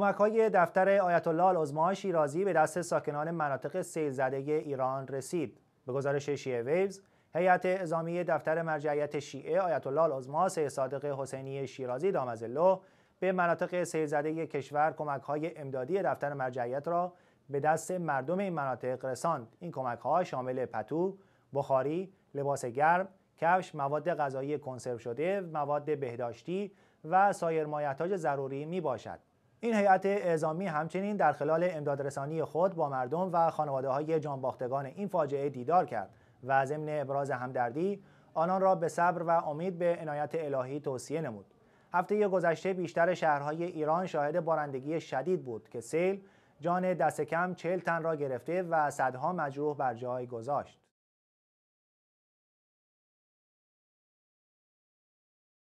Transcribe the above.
کمک های دفتر آیت الله العظما شیرازی به دست ساکنان مناطق سیل ایران رسید به گزارش شیعه ویوز هیئت اعزامی دفتر مرجعیت شیعه آیت الله العظما سید صادق حسینی شیرازی دامزلو به مناطق سیل زده کشور کمک های امدادی دفتر مرجعیت را به دست مردم این مناطق رساند این کمک ها شامل پتو بخاری لباس گرم کفش مواد غذایی کنسرو شده مواد بهداشتی و سایر مایحتاج ضروری می باشد این هیئت اعزامی همچنین در خلال امدادرسانی خود با مردم و خانواده های جانباختگان این فاجعه دیدار کرد و ضمن ابراز همدردی آنان را به صبر و امید به عنایت الهی توصیه نمود هفته گذشته بیشتر شهرهای ایران شاهد بارندگی شدید بود که سیل جان دست کم چهل تن را گرفته و صدها مجروح بر جای گذاشت